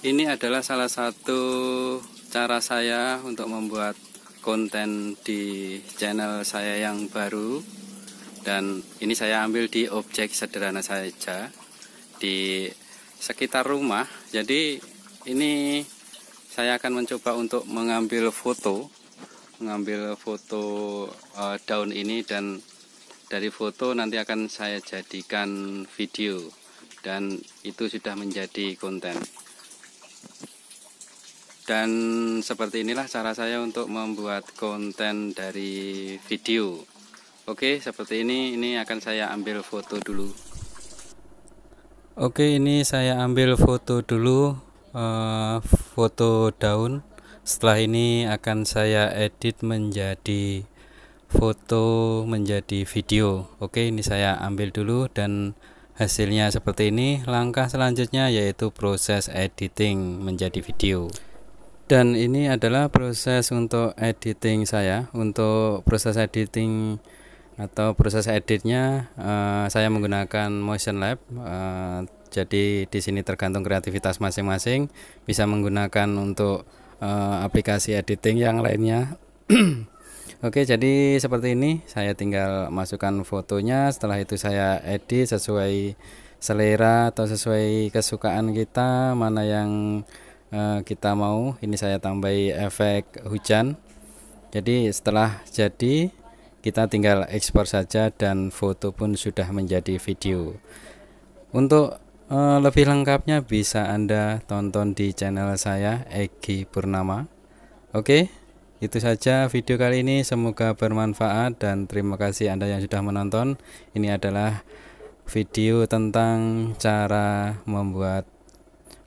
ini adalah salah satu cara saya untuk membuat konten di channel saya yang baru dan ini saya ambil di objek sederhana saja di sekitar rumah jadi ini saya akan mencoba untuk mengambil foto mengambil foto uh, daun ini dan dari foto nanti akan saya jadikan video dan itu sudah menjadi konten dan seperti inilah cara saya untuk membuat konten dari video oke seperti ini ini akan saya ambil foto dulu oke ini saya ambil foto dulu eh, foto daun setelah ini akan saya edit menjadi foto menjadi video oke ini saya ambil dulu dan hasilnya seperti ini langkah selanjutnya yaitu proses editing menjadi video dan ini adalah proses untuk editing saya untuk proses editing atau proses editnya uh, saya menggunakan Motion Lab uh, jadi di sini tergantung kreativitas masing-masing bisa menggunakan untuk uh, aplikasi editing yang lainnya Oke jadi seperti ini saya tinggal masukkan fotonya setelah itu saya edit sesuai selera atau sesuai kesukaan kita mana yang Eh, kita mau ini saya tambahi efek hujan jadi setelah jadi kita tinggal ekspor saja dan foto pun sudah menjadi video untuk uh, lebih lengkapnya bisa anda tonton di channel saya Egi Purnama oke itu saja video kali ini semoga bermanfaat dan terima kasih anda yang sudah menonton ini adalah video tentang cara membuat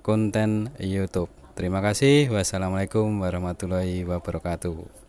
konten YouTube. Terima kasih. Wassalamualaikum warahmatullahi wabarakatuh.